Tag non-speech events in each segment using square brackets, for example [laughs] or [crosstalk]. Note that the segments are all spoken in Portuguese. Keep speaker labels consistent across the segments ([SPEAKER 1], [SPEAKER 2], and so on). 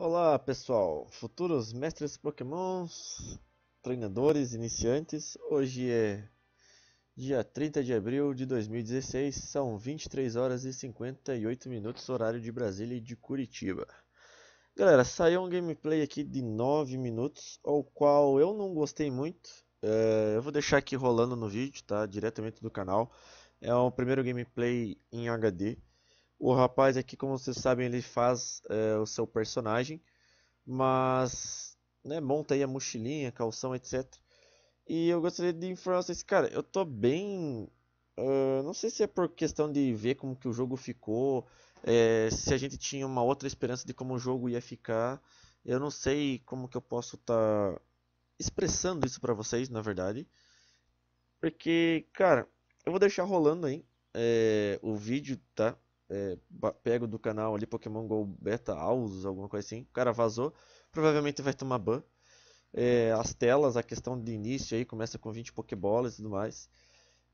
[SPEAKER 1] Olá pessoal, futuros mestres pokémons, treinadores, iniciantes, hoje é dia 30 de abril de 2016, são 23 horas e 58 minutos, horário de Brasília e de Curitiba. Galera, saiu um gameplay aqui de 9 minutos, ao qual eu não gostei muito, é, eu vou deixar aqui rolando no vídeo, tá, diretamente do canal, é o primeiro gameplay em HD, o rapaz aqui, como vocês sabem, ele faz é, o seu personagem, mas né, monta aí a mochilinha, calção, etc. E eu gostaria de informar vocês, cara, eu tô bem. Uh, não sei se é por questão de ver como que o jogo ficou, é, se a gente tinha uma outra esperança de como o jogo ia ficar. Eu não sei como que eu posso estar tá expressando isso para vocês, na verdade. Porque, cara, eu vou deixar rolando aí é, o vídeo, tá? é, pego do canal ali Pokémon Go Beta Aus, alguma coisa assim, o cara vazou, provavelmente vai tomar ban. É, as telas, a questão de início aí começa com 20 Pokébolas e tudo mais.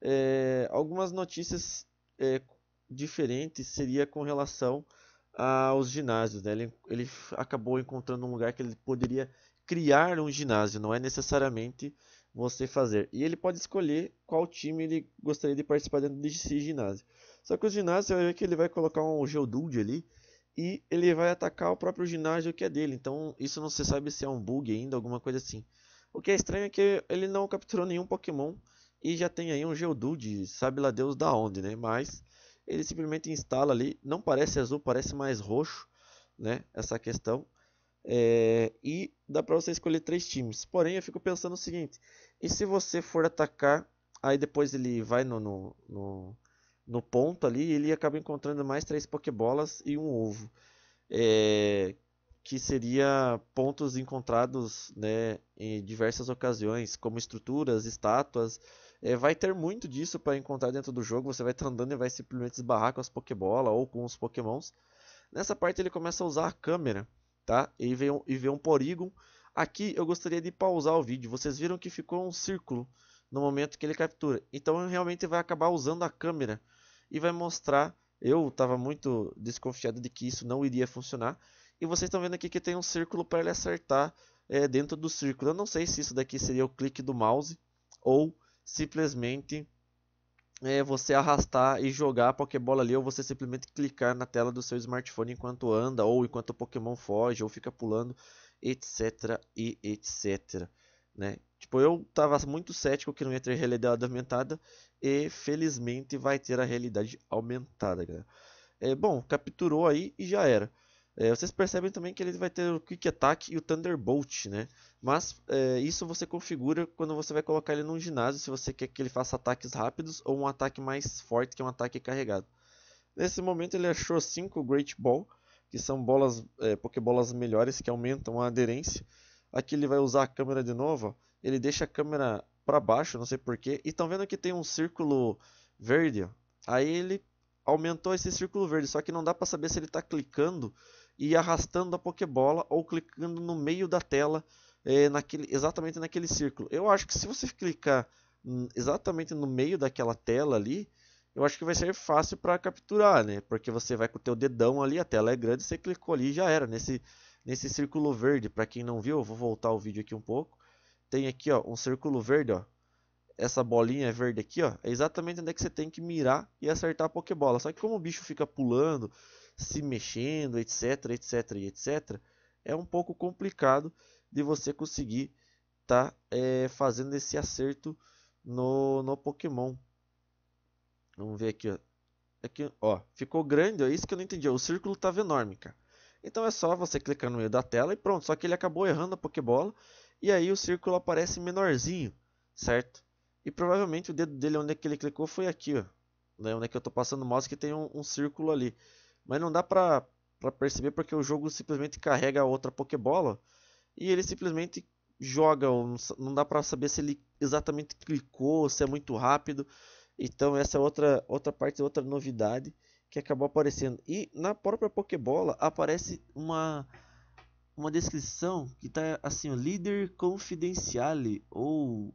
[SPEAKER 1] É, algumas notícias é, diferentes seria com relação aos ginásios. Né? Ele, ele acabou encontrando um lugar que ele poderia criar um ginásio, não é necessariamente você fazer. E ele pode escolher qual time ele gostaria de participar dentro desse ginásio. Só que o ginásio, você vai ver que ele vai colocar um Geodude ali e ele vai atacar o próprio ginásio que é dele. Então, isso não se sabe se é um bug ainda, alguma coisa assim. O que é estranho é que ele não capturou nenhum Pokémon e já tem aí um Geodude, sabe lá Deus da onde, né? Mas ele simplesmente instala ali, não parece azul, parece mais roxo, né? Essa questão. É... e dá para você escolher três times. Porém, eu fico pensando o seguinte: e se você for atacar, aí depois ele vai no, no, no no ponto ali, ele acaba encontrando mais três pokebolas e um ovo. É, que seria pontos encontrados né, em diversas ocasiões, como estruturas, estátuas. É, vai ter muito disso para encontrar dentro do jogo. Você vai estar andando e vai simplesmente esbarrar com as pokebolas ou com os Pokémons. Nessa parte ele começa a usar a câmera, tá? E vê um, e vê um porígon Aqui eu gostaria de pausar o vídeo. Vocês viram que ficou um círculo no momento que ele captura. Então realmente vai acabar usando a câmera e vai mostrar. Eu estava muito desconfiado de que isso não iria funcionar. E vocês estão vendo aqui que tem um círculo para ele acertar é, dentro do círculo. Eu não sei se isso daqui seria o clique do mouse ou simplesmente é, você arrastar e jogar a Pokébola ali ou você simplesmente clicar na tela do seu smartphone enquanto anda ou enquanto o Pokémon foge ou fica pulando, etc e etc né? Tipo, eu tava muito cético que não ia ter realidade aumentada e felizmente vai ter a realidade aumentada, galera. É, bom, capturou aí e já era. É, vocês percebem também que ele vai ter o Quick Attack e o Thunderbolt, né? Mas é, isso você configura quando você vai colocar ele num ginásio, se você quer que ele faça ataques rápidos ou um ataque mais forte, que é um ataque carregado. Nesse momento ele achou 5 Great Ball, que são bolas, é, pokebolas melhores que aumentam a aderência. Aqui ele vai usar a câmera de novo. Ele deixa a câmera para baixo, não sei porquê. E estão vendo que tem um círculo verde. Aí ele aumentou esse círculo verde, só que não dá para saber se ele está clicando e arrastando a Pokébola ou clicando no meio da tela, é, naquele, exatamente naquele círculo. Eu acho que se você clicar exatamente no meio daquela tela ali, eu acho que vai ser fácil para capturar, né? Porque você vai com o teu dedão ali, a tela é grande, você clicou ali e já era. Nesse Nesse círculo verde, para quem não viu, eu vou voltar o vídeo aqui um pouco. Tem aqui ó, um círculo verde, ó. essa bolinha verde aqui, ó, é exatamente onde é que você tem que mirar e acertar a Pokébola. Só que como o bicho fica pulando, se mexendo, etc, etc, etc, é um pouco complicado de você conseguir tá, é, fazendo esse acerto no, no Pokémon. Vamos ver aqui, ó. Aqui, é ó, ficou grande, ó, é isso que eu não entendi, ó, o círculo tava enorme, cara. Então é só você clicar no meio da tela e pronto. Só que ele acabou errando a Pokébola. E aí o círculo aparece menorzinho, certo? E provavelmente o dedo dele, onde é que ele clicou, foi aqui, ó. Né, onde é que eu estou passando o mouse, que tem um, um círculo ali. Mas não dá para pra perceber porque o jogo simplesmente carrega a outra Pokébola. E ele simplesmente joga. Não dá para saber se ele exatamente clicou, se é muito rápido. Então essa é outra, outra parte, outra novidade que acabou aparecendo. E na própria Pokébola aparece uma uma descrição que está assim, ó, líder confidentiale ou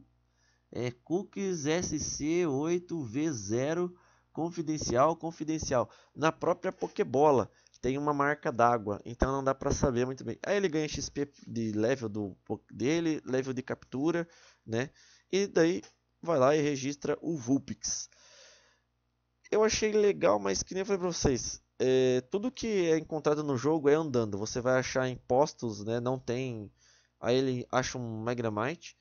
[SPEAKER 1] é, cookies SC8V0 confidencial, confidencial. Na própria Pokébola tem uma marca d'água, então não dá para saber muito bem. Aí ele ganha XP de level do dele, level de captura, né? E daí vai lá e registra o Vulpix eu achei legal, mas que nem eu falei pra vocês. É, tudo que é encontrado no jogo é andando. Você vai achar em postos, né? Não tem. Aí ele acha um Magnamite.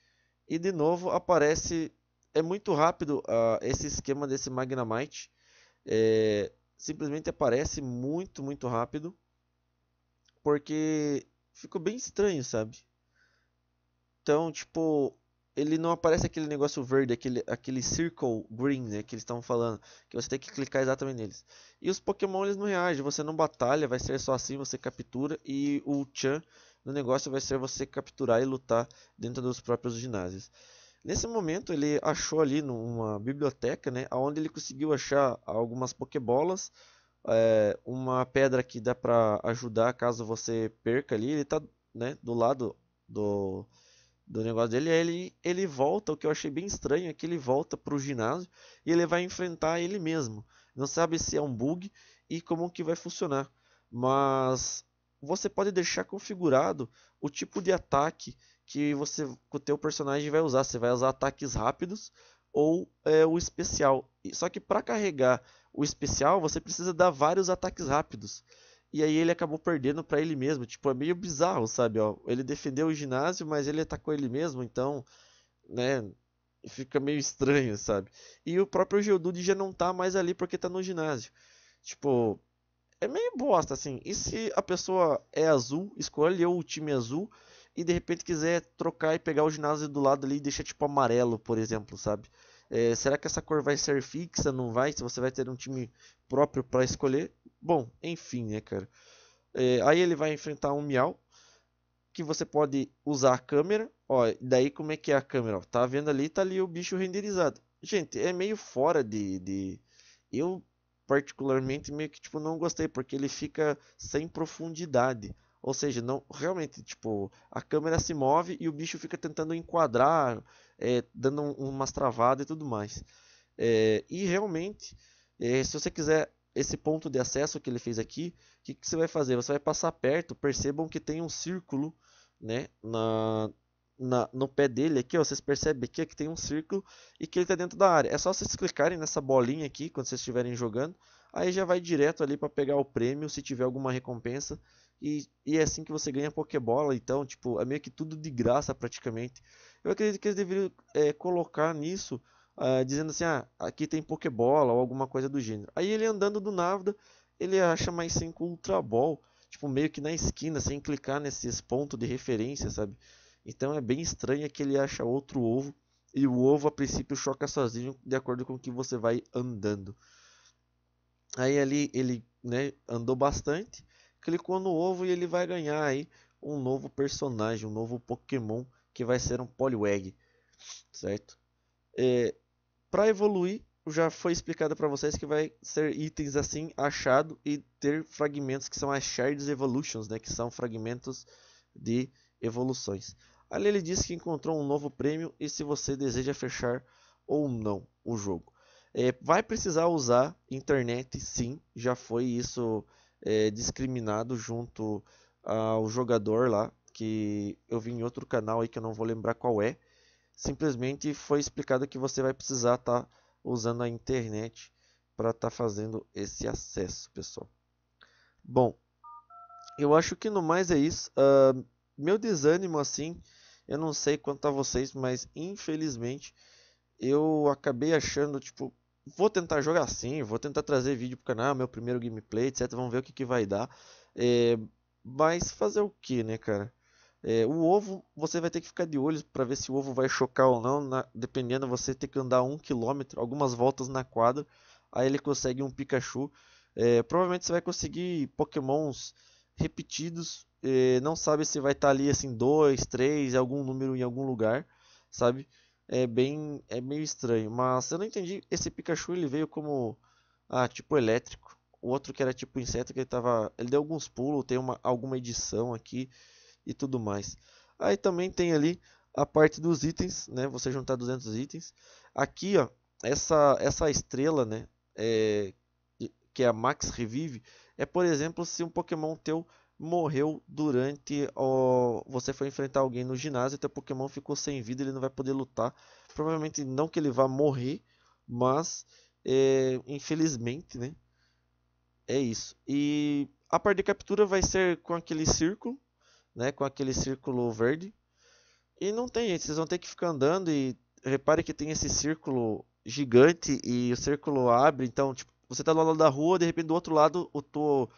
[SPEAKER 1] E de novo aparece. É muito rápido uh, esse esquema desse Magnamite. É, simplesmente aparece muito, muito rápido. Porque ficou bem estranho, sabe? Então, tipo, ele não aparece aquele negócio verde, aquele, aquele circle green, né, que eles estavam falando, que você tem que clicar exatamente neles. E os Pokémon eles não reagem, você não batalha, vai ser só assim, você captura e o Chan no negócio vai ser você capturar e lutar dentro dos próprios ginásios. Nesse momento ele achou ali numa biblioteca, né, onde ele conseguiu achar algumas Pokébolas, é, uma pedra que dá para ajudar caso você perca ali, ele tá, né, do lado do do negócio dele, ele, ele volta, o que eu achei bem estranho é que ele volta pro ginásio e ele vai enfrentar ele mesmo. Não sabe se é um bug e como que vai funcionar. Mas você pode deixar configurado o tipo de ataque que você que o teu personagem vai usar. Você vai usar ataques rápidos ou é, o especial. Só que para carregar o especial, você precisa dar vários ataques rápidos. E aí ele acabou perdendo para ele mesmo. Tipo, é meio bizarro, sabe? Ó, ele defendeu o ginásio, mas ele atacou ele mesmo, então, né? Fica meio estranho, sabe? E o próprio Geodude já não tá mais ali porque tá no ginásio. Tipo, é meio bosta, assim. E se a pessoa é azul, escolheu o time azul e de repente quiser trocar e pegar o ginásio do lado ali e deixar tipo amarelo, por exemplo, sabe? É, será que essa cor vai ser fixa? Não vai? Se você vai ter um time próprio para escolher? Bom, enfim, né, cara? É, aí ele vai enfrentar um Miau, que você pode usar a câmera. Ó, daí como é que é a câmera? Ó, tá vendo ali? Tá ali o bicho renderizado. Gente, é meio fora de... de... Eu, particularmente, meio que, tipo, não gostei, porque ele fica sem profundidade. Ou seja, não realmente, tipo, a câmera se move e o bicho fica tentando enquadrar é, dando umas travadas e tudo mais. É, e realmente, é, se você quiser esse ponto de acesso que ele fez aqui, o que, que, você vai fazer? Você vai passar perto, percebam que tem um círculo né, na, na, no pé dele aqui, ó, vocês percebem aqui é que tem um círculo e que ele está dentro da área. É só vocês clicarem nessa bolinha aqui quando vocês estiverem jogando, aí já vai direto ali para pegar o prêmio, se tiver alguma recompensa. E, e é assim que você ganha Pokébola, então, tipo, é meio que tudo de graça praticamente. Eu acredito que eles deveriam é, colocar nisso, uh, dizendo assim, ah, aqui tem Pokébola ou alguma coisa do gênero. Aí ele andando do navda, ele acha mais 5 Ultra Ball, tipo, meio que na esquina, sem clicar nesses pontos de referência, sabe? Então é bem estranho que ele acha outro ovo e o ovo a princípio choca sozinho de acordo com o que você vai andando. Aí ali ele né, andou bastante, clicou no ovo e ele vai ganhar aí um novo personagem, um novo Pokémon que vai ser um Poliwag, certo? É, para evoluir já foi explicado para vocês que vai ser itens assim achado e ter fragmentos que são as Shards Evolutions, né, que são fragmentos de evoluções. Ali ele disse que encontrou um novo prêmio e se você deseja fechar ou não o jogo. É, vai precisar usar internet, sim, já foi isso é, discriminado junto ao jogador lá, que eu vi em outro canal aí que eu não vou lembrar qual é. Simplesmente foi explicado que você vai precisar estar tá usando a internet para estar tá fazendo esse acesso, pessoal. Bom, eu acho que no mais é isso. Uh, meu desânimo assim, eu não sei quanto a vocês, mas infelizmente eu acabei achando, tipo, vou tentar jogar sim, vou tentar trazer vídeo pro canal, meu primeiro gameplay, etc. Vamos ver o que, que vai dar. É, mas fazer o que, né, cara? É, o ovo, você vai ter que ficar de olho para ver se o ovo vai chocar ou não. Na, dependendo, você ter que andar um quilômetro, algumas voltas na quadra. Aí ele consegue um Pikachu. É, provavelmente você vai conseguir Pokémons repetidos, eh, não sabe se vai estar tá ali assim dois, três, algum número em algum lugar, sabe? É bem, é meio estranho. Mas eu não entendi. Esse Pikachu ele veio como ah, tipo elétrico. O outro que era tipo inseto que ele tava, ele deu alguns pulos, tem uma alguma edição aqui e tudo mais. Aí também tem ali a parte dos itens, né? Você juntar 200 itens. Aqui, ó, essa essa estrela, né? É, que é a Max Revive, é, por exemplo, se um Pokémon teu morreu durante o... você foi enfrentar alguém no ginásio, teu Pokémon ficou sem vida, ele não vai poder lutar. Provavelmente não que ele vá morrer, mas é, infelizmente, né? É isso. E a parte de captura vai ser com aquele círculo, né? Com aquele círculo verde. E não tem jeito, vocês vão ter que ficar andando e repare que tem esse círculo gigante e o círculo abre, então tipo você tá do lado da rua, de repente do outro lado, o tô,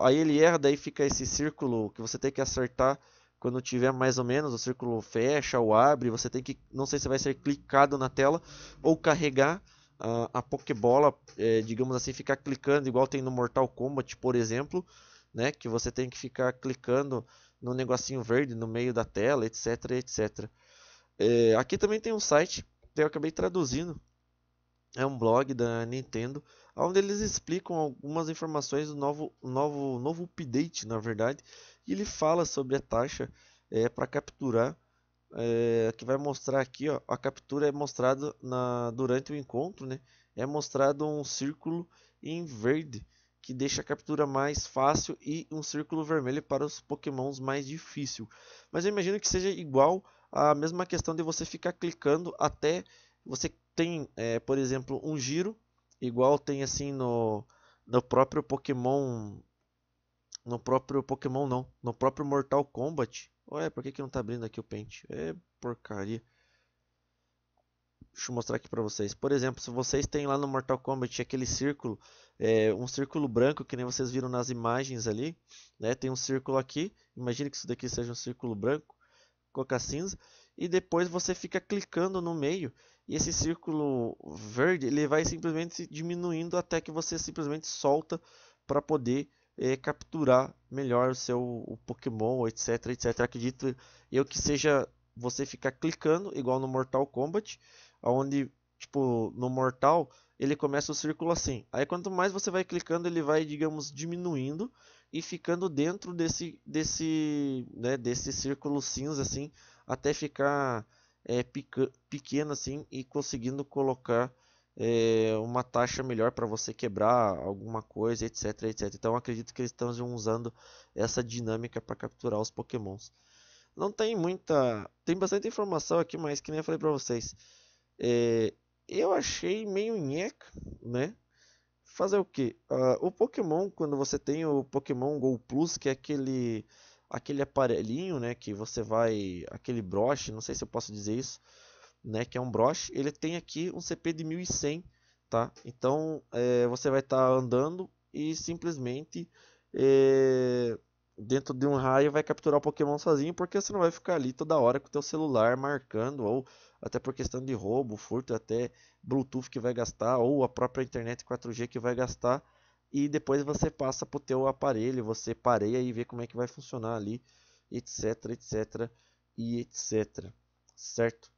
[SPEAKER 1] aí ele erra, daí fica esse círculo que você tem que acertar quando tiver mais ou menos, o círculo fecha ou abre, você tem que, não sei se vai ser clicado na tela ou carregar a, a Pokébola, é, digamos assim, ficar clicando, igual tem no Mortal Kombat, por exemplo, né, que você tem que ficar clicando no negocinho verde no meio da tela, etc, etc. É, aqui também tem um site que eu acabei traduzindo, é um blog da Nintendo, onde eles explicam algumas informações do novo, novo, novo update, na verdade, e ele fala sobre a taxa é, para capturar, é, que vai mostrar aqui, ó, a captura é mostrada durante o encontro, né, é mostrado um círculo em verde, que deixa a captura mais fácil e um círculo vermelho para os pokémons mais difícil. Mas eu imagino que seja igual a mesma questão de você ficar clicando até você tem, é, por exemplo, um giro Igual tem assim no no próprio Pokémon no próprio Pokémon não, no próprio Mortal Kombat. Ué, por que que não tá abrindo aqui o pente É porcaria. Deixa eu mostrar aqui para vocês. Por exemplo, se vocês têm lá no Mortal Kombat aquele círculo, é, um círculo branco, que nem vocês viram nas imagens ali, né? Tem um círculo aqui, imagine que isso daqui seja um círculo branco, colocar cinza, e depois você fica clicando no meio e esse círculo verde ele vai simplesmente diminuindo até que você simplesmente solta para poder é, capturar melhor o seu o Pokémon, etc, etc. Acredito eu que seja você ficar clicando igual no Mortal Kombat, onde tipo no Mortal ele começa o círculo assim. Aí quanto mais você vai clicando, ele vai, digamos, diminuindo e ficando dentro desse desse, né, desse círculo cinza assim, até ficar é, pequena assim e conseguindo colocar é, uma taxa melhor para você quebrar alguma coisa, etc, etc. Então acredito que eles estão usando essa dinâmica para capturar os Pokémons. Não tem muita, tem bastante informação aqui, mas que nem eu falei para vocês. É, eu achei meio nheca, né? Fazer o que? Uh, ah, o Pokémon, quando você tem o Pokémon Go Plus, que é aquele aquele aparelhinho, né, que você vai, aquele broche, não sei se eu posso dizer isso, né, que é um broche, ele tem aqui um CP de 1100, tá? Então, é, você vai estar tá andando e simplesmente é, dentro de um raio vai capturar o Pokémon sozinho, porque você não vai ficar ali toda hora com o teu celular marcando, ou até por questão de roubo, furto, até Bluetooth que vai gastar, ou a própria internet 4G que vai gastar, e depois você passa para o teu aparelho, você pareia e vê como é que vai funcionar ali, etc, etc e etc, certo?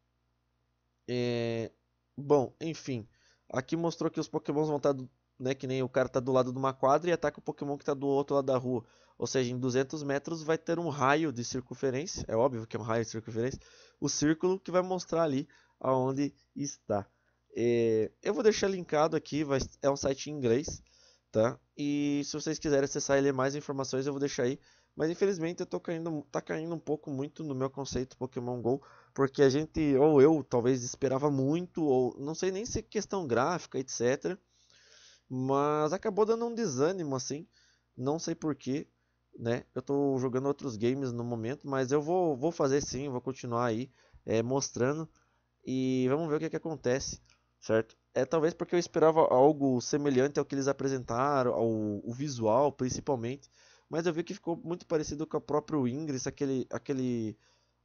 [SPEAKER 1] É... Bom, enfim, aqui mostrou que os pokémons vão estar, tá né, que nem o cara está do lado de uma quadra e ataca o pokémon que está do outro lado da rua, ou seja, em 200 metros vai ter um raio de circunferência, é óbvio que é um raio de circunferência, o círculo que vai mostrar ali aonde está. É... Eu vou deixar linkado aqui, vai... é um site em inglês, tá? E se vocês quiserem acessar e ler mais informações, eu vou deixar aí. Mas infelizmente eu tô caindo, tá caindo um pouco muito no meu conceito Pokémon GO, porque a gente, ou eu, talvez esperava muito, ou não sei nem se é questão gráfica, etc. Mas acabou dando um desânimo, assim, não sei porquê, né? Eu tô jogando outros games no momento, mas eu vou, vou fazer sim, vou continuar aí é, mostrando e vamos ver o que, é que acontece certo? É talvez porque eu esperava algo semelhante ao que eles apresentaram, ao, visual principalmente, mas eu vi que ficou muito parecido com o próprio Ingress, aquele, aquele,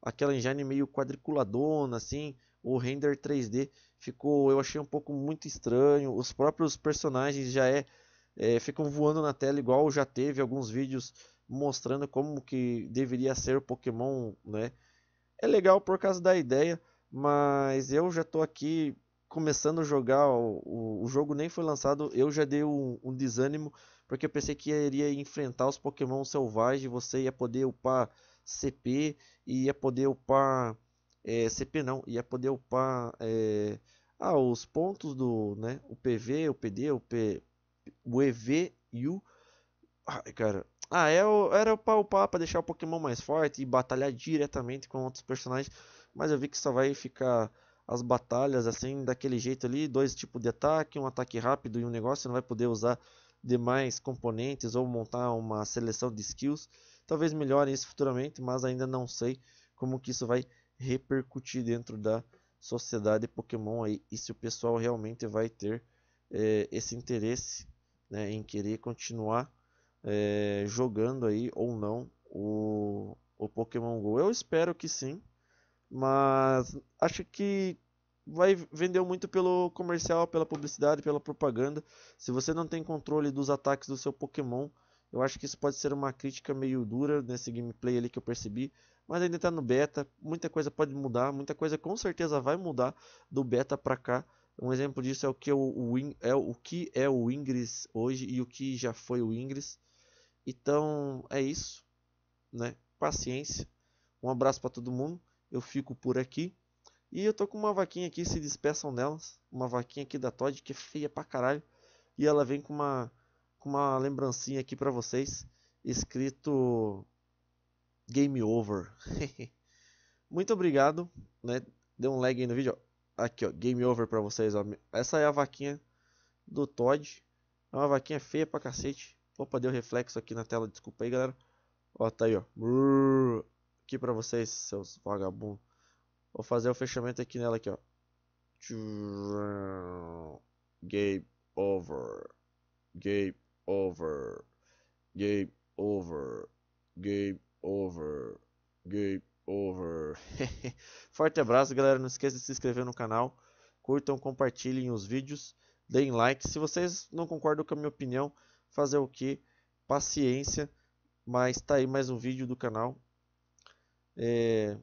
[SPEAKER 1] aquela engine meio quadriculadona, assim, o render 3D ficou, eu achei um pouco muito estranho, os próprios personagens já é, é ficam voando na tela igual já teve alguns vídeos mostrando como que deveria ser o Pokémon, né? É legal por causa da ideia, mas eu já estou aqui começando a jogar, o, o, jogo nem foi lançado, eu já dei um, um desânimo, porque eu pensei que iria enfrentar os Pokémon selvagens, você ia poder upar CP, e ia poder upar. É, CP não, ia poder upar é, ah, os pontos do. Né, o PV, o PD, o, P, o EV e o. cara. Ah, é era para upar para deixar o Pokémon mais forte e batalhar diretamente com outros personagens, mas eu vi que só vai ficar as batalhas assim, daquele jeito ali, dois tipos de ataque, um ataque rápido e um negócio, você não vai poder usar demais componentes ou montar uma seleção de skills. Talvez melhore isso futuramente, mas ainda não sei como que isso vai repercutir dentro da sociedade Pokémon aí, e se o pessoal realmente vai ter é, esse interesse né, em querer continuar é, jogando aí ou não o, o Pokémon GO. Eu espero que sim, mas acho que vai vender muito pelo comercial, pela publicidade, pela propaganda. Se você não tem controle dos ataques do seu Pokémon, eu acho que isso pode ser uma crítica meio dura nesse gameplay ali que eu percebi. Mas ainda está no beta, muita coisa pode mudar, muita coisa com certeza vai mudar do beta para cá. Um exemplo disso é o que, é o, é o, que é o Ingress hoje e o que já foi o Ingress. Então é isso, né? Paciência. Um abraço para todo mundo eu fico por aqui. E eu tô com uma vaquinha aqui, se despeçam delas. Uma vaquinha aqui da Todd que é feia pra caralho. E ela vem com uma, com uma lembrancinha aqui para vocês, escrito Game Over. [laughs] Muito obrigado, né? Deu um lag aí no vídeo. Aqui, ó, Game Over para vocês. Ó. Essa é a vaquinha do Todd. É uma vaquinha feia pra cacete. Opa, deu reflexo aqui na tela, desculpa aí, galera. Ó, tá aí, ó. Brrr aqui pra vocês, seus vagabundos. Vou fazer o fechamento aqui nela aqui, ó. Game over. Game over. Game over. Game over. Game over. [laughs] Forte abraço, galera. Não esqueça de se inscrever no canal. Curtam, compartilhem os vídeos. Deem like. Se vocês não concordam com a minha opinião, fazer o que? Paciência. Mas tá aí mais um vídeo do canal. É,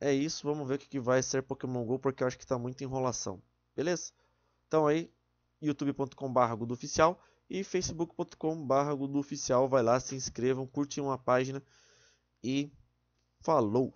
[SPEAKER 1] é isso, vamos ver o que, vai ser Pokémon GO, porque eu acho que está muita enrolação. Beleza? Então aí, youtube.com.br oficial e facebook.com.br oficial. Vai lá, se inscrevam, curtem uma página e falou!